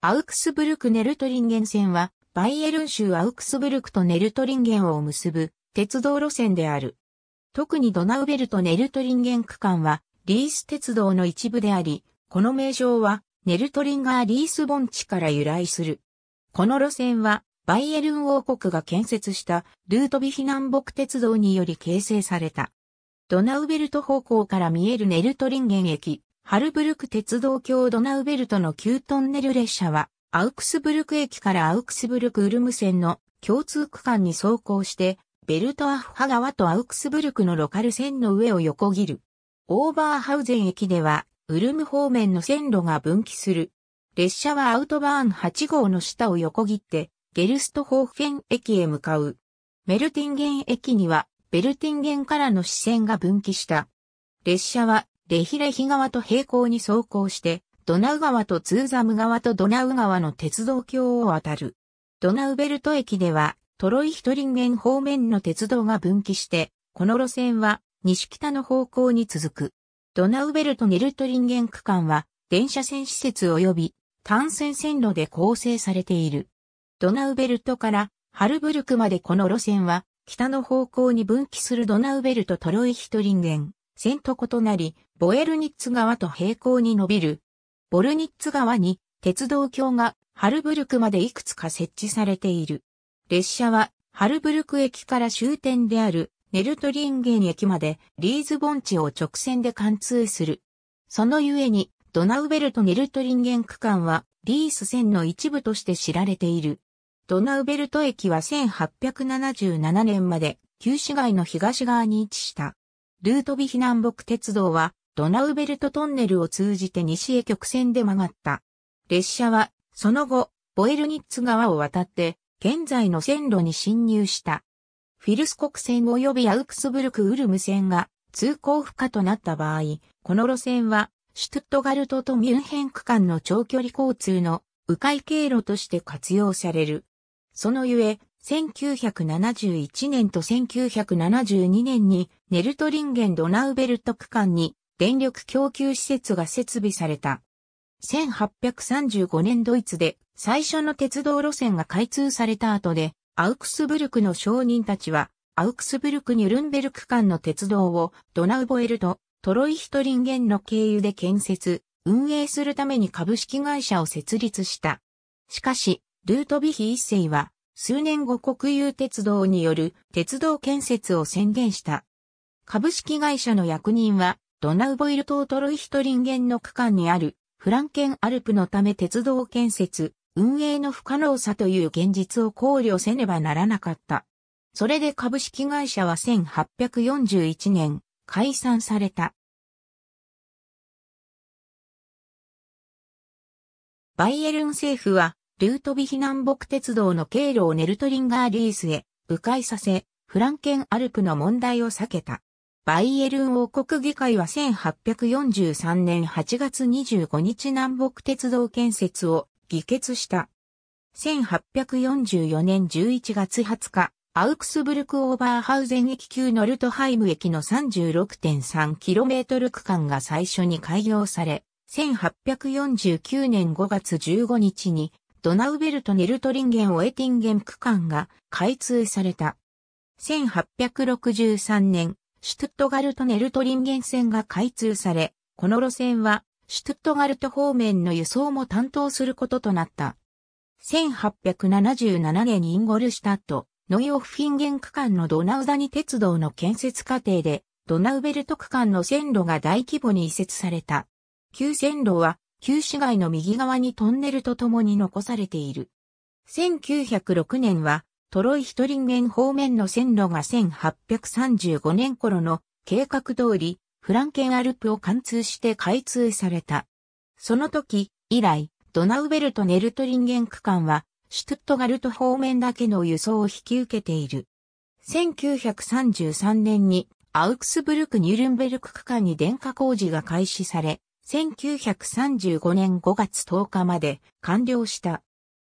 アウクスブルク・ネルトリンゲン線は、バイエルン州アウクスブルクとネルトリンゲンを結ぶ鉄道路線である。特にドナウベルト・ネルトリンゲン区間は、リース鉄道の一部であり、この名称は、ネルトリンガーリース盆地から由来する。この路線は、バイエルン王国が建設したルートビヒ南北鉄道により形成された。ドナウベルト方向から見えるネルトリンゲン駅、ハルブルク鉄道橋ドナウベルトの旧トンネル列車は、アウクスブルク駅からアウクスブルクウルム線の共通区間に走行して、ベルトアフハ川とアウクスブルクのロカル線の上を横切る。オーバーハウゼン駅では、ウルム方面の線路が分岐する。列車はアウトバーン8号の下を横切って、ゲルストホーフェン駅へ向かう。メルティンゲン駅には、ベルティンゲンからの視線が分岐した。列車はレヒレヒ川と平行に走行して、ドナウ川とツーザム川とドナウ川の鉄道橋を渡る。ドナウベルト駅では、トロイヒトリンゲン方面の鉄道が分岐して、この路線は西北の方向に続く。ドナウベルトネルトリンゲン区間は、電車線施設及び単線線路で構成されている。ドナウベルトからハルブルクまでこの路線は、北の方向に分岐するドナウベルトトロイヒトリンゲン、線と異なり、ボエルニッツ川と平行に伸びる。ボルニッツ川に鉄道橋がハルブルクまでいくつか設置されている。列車はハルブルク駅から終点であるネルトリンゲン駅までリーズボン地を直線で貫通する。そのゆえにドナウベルトネルトリンゲン区間はリース線の一部として知られている。ドナウベルト駅は1877年まで旧市街の東側に位置した。ルートビ避難北鉄道は、ドナウベルトトンネルを通じて西へ曲線で曲がった。列車は、その後、ボエルニッツ川を渡って、現在の線路に侵入した。フィルス国線及びアウクスブルク・ウルム線が通行不可となった場合、この路線は、シュトゥットガルトとミュンヘン区間の長距離交通の迂回経路として活用される。そのゆえ、1971年と1972年にネルトリンゲンドナウベルト区間に電力供給施設が設備された。1835年ドイツで最初の鉄道路線が開通された後で、アウクスブルクの商人たちは、アウクスブルク・ニュルンベルク間の鉄道をドナウボエルト、トロイヒトリンゲンの経由で建設、運営するために株式会社を設立した。しかし、ルートビヒ一世は数年後国有鉄道による鉄道建設を宣言した。株式会社の役人は、ドナウボイル島トロイヒトリンゲンの区間にあるフランケンアルプのため鉄道建設、運営の不可能さという現実を考慮せねばならなかった。それで株式会社は1841年解散された。バイエルン政府はルートビヒ南北鉄道の経路をネルトリンガーリースへ迂回させ、フランケンアルプの問題を避けた。バイエルン王国議会は1843年8月25日南北鉄道建設を議決した。1844年11月20日、アウクスブルク・オーバーハウゼン駅級ノルトハイム駅の 36.3km 区間が最初に開業され、1849年5月15日にドナウベルト・ネルトリンゲン・オエティンゲン区間が開通された。1863年、シュトゥットガルト・ネルトリンゲン線が開通され、この路線は、シュトゥットガルト方面の輸送も担当することとなった。1877年インゴルシタット、ノイオフィンゲン区間のドナウダニ鉄道の建設過程で、ドナウベルト区間の線路が大規模に移設された。旧線路は旧市街の右側にトンネルと共に残されている。1906年は、トロイヒトリンゲン方面の線路が1835年頃の計画通り、フランケンアルプを貫通して開通された。その時、以来、ドナウベルト・ネルトリンゲン区間は、シュトゥットガルト方面だけの輸送を引き受けている。1933年に、アウクスブルク・ニュルンベルク区間に電化工事が開始され、1935年5月10日まで完了した。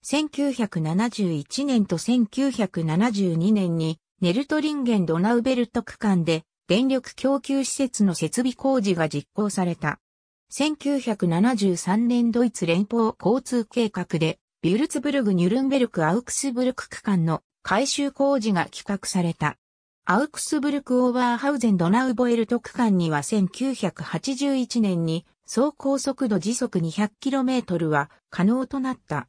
1971年と1972年にネルトリンゲンドナウベルト区間で電力供給施設の設備工事が実行された。1973年ドイツ連邦交通計画でビュルツブルグ・ニュルンベルク・アウクスブルク区間の改修工事が企画された。アウクスブルク・オーバーハウゼン・ドナウボエルト区間には1981年に走行速度時速 200km は可能となった。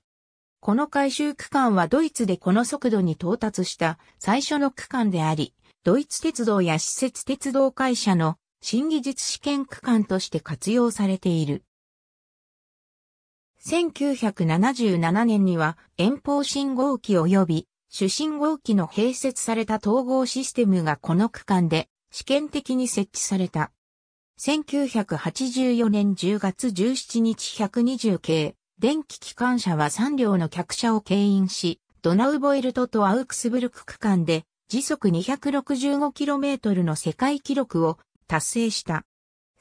この回収区間はドイツでこの速度に到達した最初の区間であり、ドイツ鉄道や施設鉄道会社の新技術試験区間として活用されている。1977年には遠方信号機及び主信号機の併設された統合システムがこの区間で試験的に設置された。1984年10月17日120系、電気機関車は3両の客車を牽引し、ドナウボエルトとアウクスブルク区間で時速 265km の世界記録を達成した。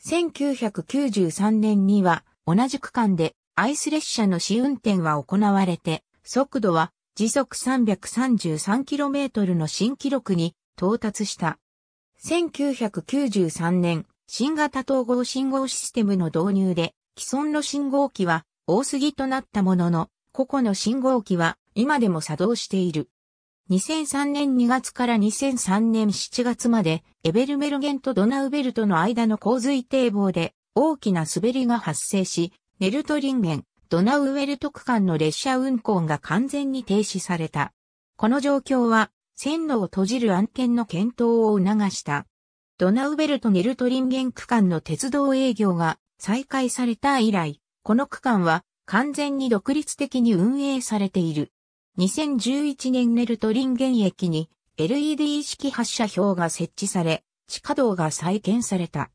1993年には同じ区間でアイス列車の試運転は行われて、速度は時速 333km の新記録に到達した。1993年、新型統合信号システムの導入で、既存の信号機は多すぎとなったものの、個々の信号機は今でも作動している。2003年2月から2003年7月まで、エベルメルゲンとドナウベルトの間の洪水堤防で大きな滑りが発生し、ネルトリンゲン、ドナウベルト区間の列車運行が完全に停止された。この状況は、線路を閉じる案件の検討を促した。ドナウベルト・ネルトリンゲン区間の鉄道営業が再開された以来、この区間は完全に独立的に運営されている。2011年ネルトリンゲン駅に LED 式発射表が設置され、地下道が再建された。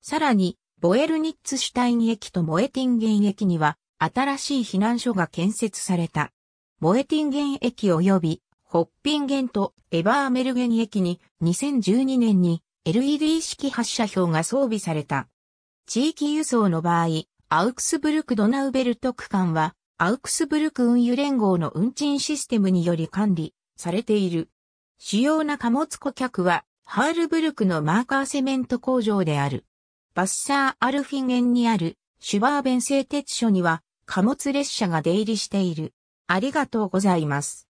さらに、ボエルニッツシュタイン駅とモエティンゲン駅には、新しい避難所が建設された。モエティンゲン駅及び、ホッピンゲンとエバーメルゲン駅に2012年に LED 式発射表が装備された。地域輸送の場合、アウクスブルク・ドナウベルト区間は、アウクスブルク運輸連合の運賃システムにより管理されている。主要な貨物顧客は、ハールブルクのマーカーセメント工場である。バッサー・アルフィンゲンにあるシュバーベン製鉄所には貨物列車が出入りしている。ありがとうございます。